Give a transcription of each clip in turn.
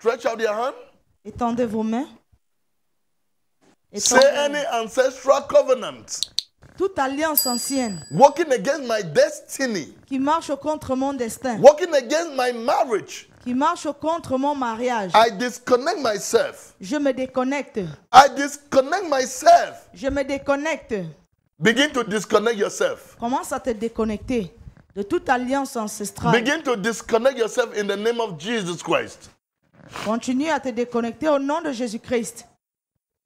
Stretch out your hand. Étendez vos mains. Étendez Say any ancestral covenant. Toute alliance ancienne. Walking against my destiny. Qui marche contre mon destin. Walking against my marriage. Qui marche contre mon mariage. I disconnect myself. Je me déconnecte. I disconnect myself. Je me déconnecte. Begin to disconnect yourself. Commence à te déconnecter de toute alliance ancestrale. Begin to disconnect yourself in the name of Jesus Christ. Continue à te déconnecter au nom de Jésus-Christ.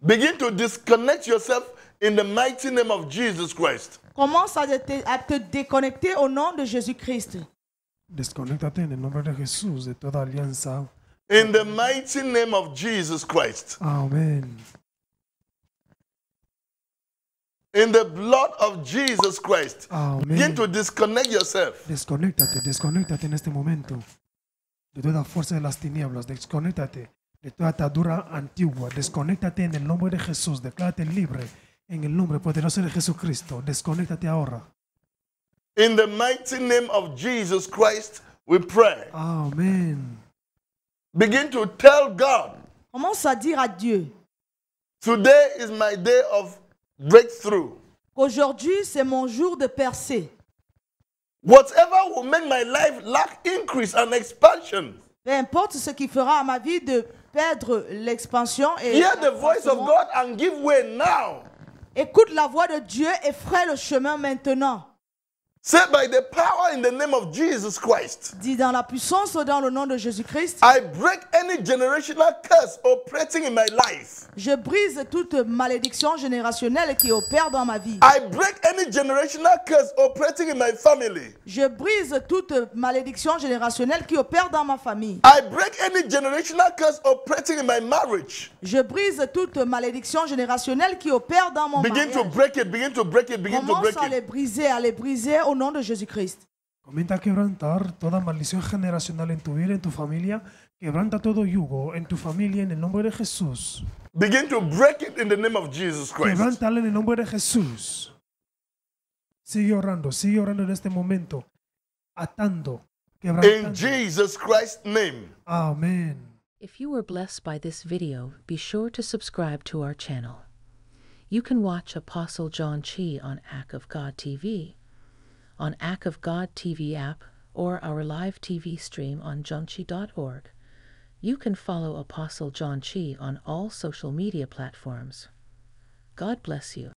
Begin to disconnect yourself in the mighty name of Jesus Christ. Commence à te, à te déconnecter au nom de Jésus-Christ. Desconéctate en el nombre de Jesús de toda alianza. In the mighty name of Jesus Christ. Amen. In the blood of Jesus Christ. Amen. Begin to disconnect yourself. Desconéctate, desconéctate en este momento de toda fuerza de las tinieblas, desconéctate de toda atadura antigua, desconéctate en el nombre de Jesús, declárate libre en el nombre poderoso de Jesucristo, desconéctate ahora. In the mighty name of Jesus Christ, we pray. Amen. Begin to tell God. Commence à dire à Dieu. Today is my day of breakthrough. Aujourd'hui, c'est mon jour de percée. Whatever will make my life lack increase and expansion. Peu importe ce qui fera à ma vie de perdre l'expansion et Hear the voice of God and give way now. Écoute la voix de Dieu et ferai le chemin maintenant. Dis dans la puissance dans le nom de Jésus-Christ. Je brise toute malédiction générationnelle qui opère dans ma vie. Je brise toute malédiction générationnelle qui opère dans ma famille. Je brise toute malédiction générationnelle qui opère dans mon mariage. to break it. Commence à les briser, à les briser au nom de Jésus-Christ. Comienza a quebrantar toda maldición generacional en tu vida, en tu familia. Quebranta todo yugo en tu familia en el nombre de Jesús. Begin to break it in the name of Jesus Christ. Quebrántale en el nombre de Jesús. Sigue orando, sigue orando en este momento. Atando, quebrantando. In Jesus Christ's name. Amén. If you were blessed by this video, be sure to subscribe to our channel. You can watch Apostle John Chi on Act of God TV on Act of God TV app or our live TV stream on johnchi.org. You can follow Apostle John Chi on all social media platforms. God bless you.